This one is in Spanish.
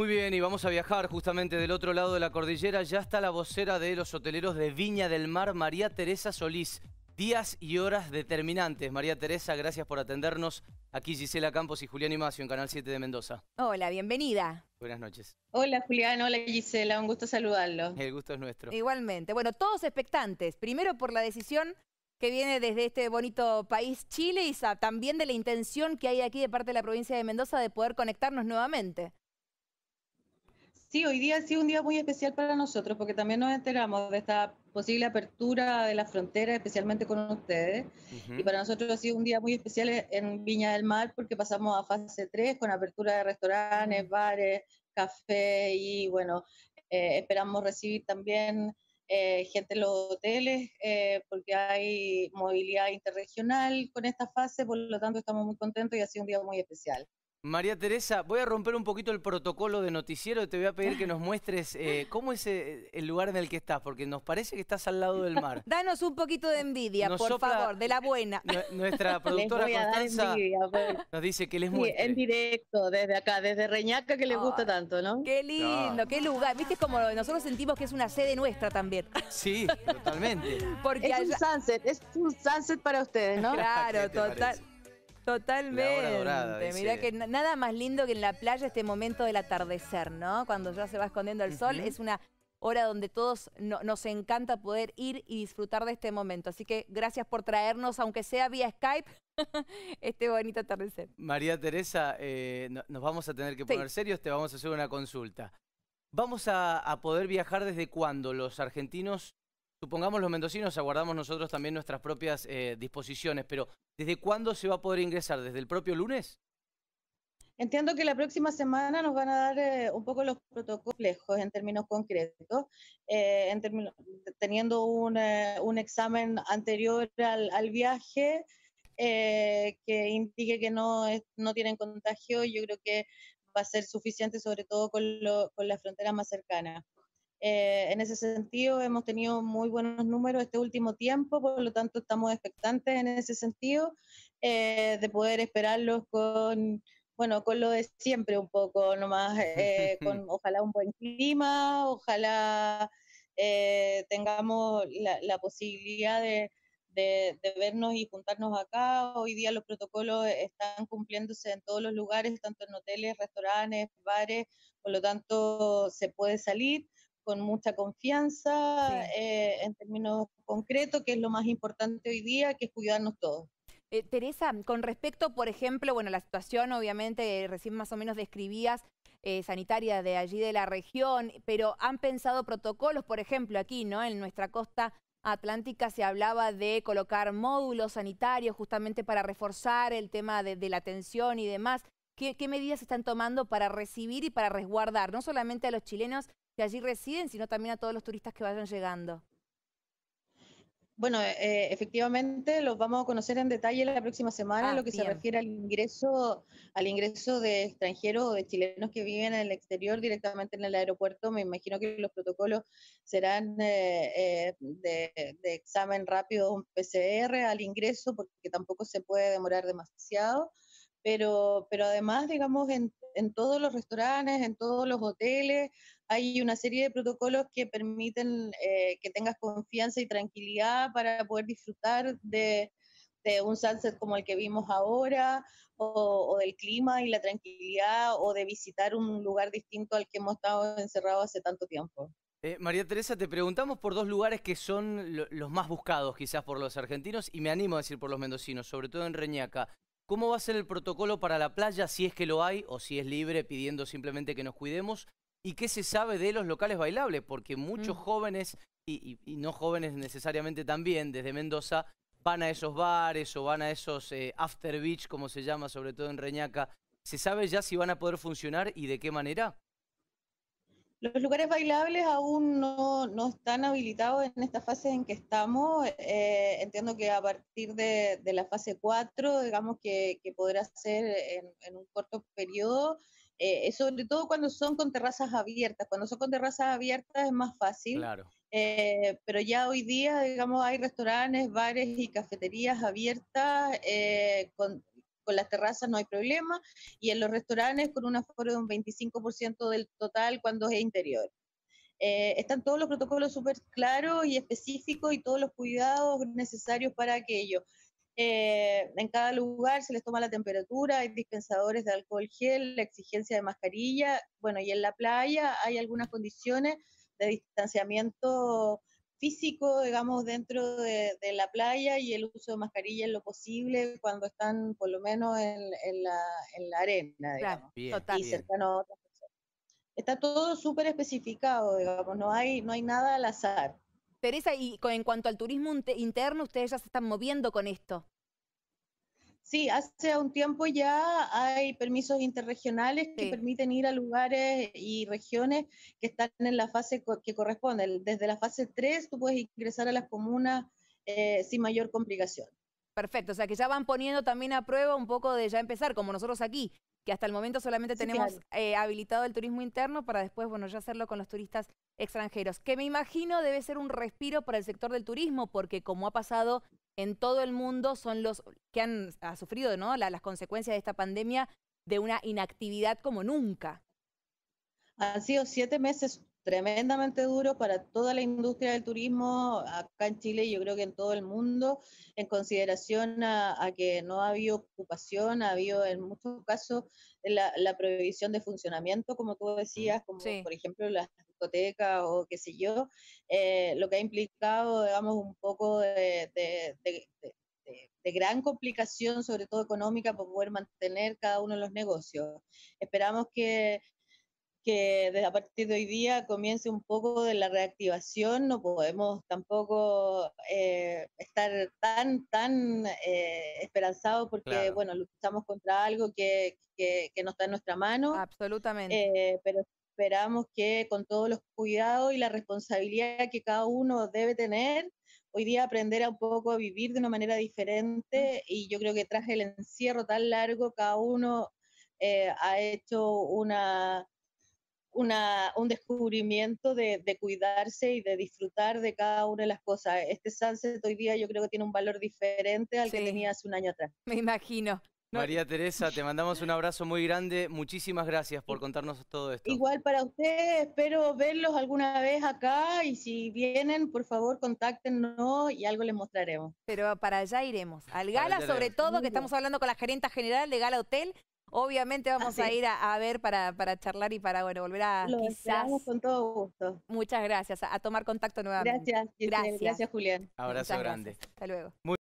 Muy bien, y vamos a viajar justamente del otro lado de la cordillera. Ya está la vocera de los hoteleros de Viña del Mar, María Teresa Solís. Días y horas determinantes. María Teresa, gracias por atendernos. Aquí Gisela Campos y Julián Imacio en Canal 7 de Mendoza. Hola, bienvenida. Buenas noches. Hola Julián, hola Gisela, un gusto saludarlo. El gusto es nuestro. Igualmente. Bueno, todos expectantes. Primero por la decisión que viene desde este bonito país Chile y también de la intención que hay aquí de parte de la provincia de Mendoza de poder conectarnos nuevamente. Sí, hoy día ha sido un día muy especial para nosotros porque también nos enteramos de esta posible apertura de la frontera, especialmente con ustedes. Y para nosotros ha sido un día muy especial en Viña del Mar porque pasamos a fase 3 con apertura de restaurantes, bares, café y bueno, eh, esperamos recibir también eh, gente en los hoteles eh, porque hay movilidad interregional con esta fase, por lo tanto estamos muy contentos y ha sido un día muy especial. María Teresa, voy a romper un poquito el protocolo de noticiero. Te voy a pedir que nos muestres eh, cómo es eh, el lugar en el que estás, porque nos parece que estás al lado del mar. Danos un poquito de envidia, por favor, de la buena. Nuestra productora Constanza pues. nos dice que les muestre. Sí, en directo, desde acá, desde Reñaca, que les gusta tanto, ¿no? Qué lindo, qué lugar. Viste como nosotros sentimos que es una sede nuestra también. Sí, totalmente. porque es un sunset, es un sunset para ustedes, ¿no? Claro, total. Totalmente. Mirá que nada más lindo que en la playa este momento del atardecer, ¿no? Cuando ya se va escondiendo el sol, es una hora donde todos nos encanta poder ir y disfrutar de este momento. Así que gracias por traernos, aunque sea vía Skype, este bonito atardecer. María Teresa, eh, nos vamos a tener que poner serios, te vamos a hacer una consulta. ¿Vamos a poder viajar desde cuándo los argentinos supongamos los mendocinos, aguardamos nosotros también nuestras propias eh, disposiciones, pero ¿desde cuándo se va a poder ingresar? ¿Desde el propio lunes? Entiendo que la próxima semana nos van a dar eh, un poco los protocolos en términos concretos, eh, teniendo un, examen anterior al, viaje que indique que no, no tienen contagio, yo creo que va a ser suficiente, sobre todo con, lo, con las fronteras más cercanas. Eh, en ese sentido, hemos tenido muy buenos números este último tiempo, por lo tanto, estamos expectantes en ese sentido eh, de poder esperarlos con, bueno, con lo de siempre un poco, nomás, eh, con ojalá un buen clima, ojalá tengamos la, posibilidad de, de, vernos y juntarnos acá. Hoy día los protocolos están cumpliéndose en todos los lugares, tanto en hoteles, restaurantes, bares, por lo tanto se puede salir con mucha confianza eh, en términos concretos, que es lo más importante hoy día, que es cuidarnos todos. Eh, Teresa, con respecto, por ejemplo, bueno, la situación obviamente recién más o menos describías eh, sanitaria de allí de la región, pero han pensado protocolos, por ejemplo, aquí, ¿no? En nuestra costa atlántica se hablaba de colocar módulos sanitarios justamente para reforzar el tema de, la atención y demás. ¿Qué, ¿Qué medidas están tomando para recibir y para resguardar, no solamente a los chilenos, allí residen, sino también a todos los turistas que vayan llegando. Bueno, eh, eh, efectivamente los vamos a conocer en detalle la próxima semana, ah, lo que se refiere al ingreso, al ingreso de extranjeros o de chilenos que viven en el exterior directamente en el aeropuerto. Me imagino que los protocolos serán eh, de, examen rápido, un PCR al ingreso, porque tampoco se puede demorar demasiado pero, pero además, digamos, en, todos los restaurantes, en todos los hoteles, hay una serie de protocolos que permiten eh, que tengas confianza y tranquilidad para poder disfrutar de, un sunset como el que vimos ahora, o, del clima y la tranquilidad, o de visitar un lugar distinto al que hemos estado encerrados hace tanto tiempo. Eh, María Teresa, te preguntamos por dos lugares que son los más buscados quizás por los argentinos, y me animo a decir por los mendocinos, sobre todo en Reñaca. ¿Cómo va a ser el protocolo para la playa, si es que lo hay o si es libre, pidiendo simplemente que nos cuidemos? ¿Y qué se sabe de los locales bailables? Porque muchos mm. jóvenes, y, no jóvenes necesariamente también, desde Mendoza, van a esos bares o van a esos eh, after beach, como se llama, sobre todo en Reñaca. ¿Se sabe ya si van a poder funcionar y de qué manera? Los lugares bailables aún no, no, están habilitados en esta fase en que estamos. Eh, entiendo que a partir de, de, la fase 4, digamos que, que podrá ser en, en, un corto periodo, eh, sobre todo cuando son con terrazas abiertas. Cuando son con terrazas abiertas es más fácil. Claro. Eh, pero ya hoy día, digamos, hay restaurantes, bares y cafeterías abiertas con, con las terrazas no hay problema, y en los restaurantes con un aforo de un 25% del total cuando es interior. Eh, están todos los protocolos súper claros y específicos y todos los cuidados necesarios para aquello. Eh, en cada lugar se les toma la temperatura, hay dispensadores de alcohol gel, la exigencia de mascarilla, bueno, y en la playa hay algunas condiciones de distanciamiento físico, digamos, dentro de, la playa y el uso de mascarilla en lo posible cuando están por lo menos en, la, arena, digamos, y cercano a otras personas. Está todo súper especificado, digamos, no hay, no hay nada al azar. Teresa, y en cuanto al turismo interno, ustedes ya se están moviendo con esto. Sí, hace un tiempo ya hay permisos interregionales que permiten ir a lugares y regiones que están en la fase que corresponde. Desde la fase 3 tú puedes ingresar a las comunas eh, sin mayor complicación. Perfecto, o sea que ya van poniendo también a prueba un poco de ya empezar, como nosotros aquí, que hasta el momento solamente tenemos eh, habilitado el turismo interno para después, bueno, ya hacerlo con los turistas extranjeros, que me imagino debe ser un respiro para el sector del turismo, porque como ha pasado en todo el mundo son los que han sufrido las consecuencias de esta pandemia de una inactividad como nunca. Han sido siete meses tremendamente duros para toda la industria del turismo acá en Chile y yo creo que en todo el mundo, en consideración a, que no ha habido ocupación, ha habido en muchos casos la, prohibición de funcionamiento, como tú decías, como por ejemplo las discoteca o qué sé yo, eh, lo que ha implicado, digamos, un poco de, gran complicación, sobre todo económica, por poder mantener cada uno de los negocios. Esperamos que que desde a partir de hoy día comience un poco de la reactivación, no podemos tampoco eh, estar tan, tan eh, esperanzados porque, bueno, luchamos contra algo que, no está en nuestra mano. Absolutamente. pero esperamos que con todos los cuidados y la responsabilidad que cada uno debe tener, hoy día aprender a un poco a vivir de una manera diferente y yo creo que tras el encierro tan largo, cada uno eh, ha hecho una, una, un descubrimiento de, de, cuidarse y de disfrutar de cada una de las cosas. Este sunset hoy día yo creo que tiene un valor diferente al que tenía hace un año atrás. Me imagino. María Teresa, te mandamos un abrazo muy grande. Muchísimas gracias por contarnos todo esto. Igual para ustedes, espero verlos alguna vez acá y si vienen, por favor, contáctenos y algo les mostraremos. Pero para allá iremos. Al Gala, sobre todo, que estamos hablando con la gerenta general de Gala Hotel. Obviamente vamos a ir a, ver para, charlar y para volver a Lo quizás. con todo gusto. Muchas gracias. A, tomar contacto nuevamente. Gracias, gracias. Julián. Abrazo grande. Hasta luego.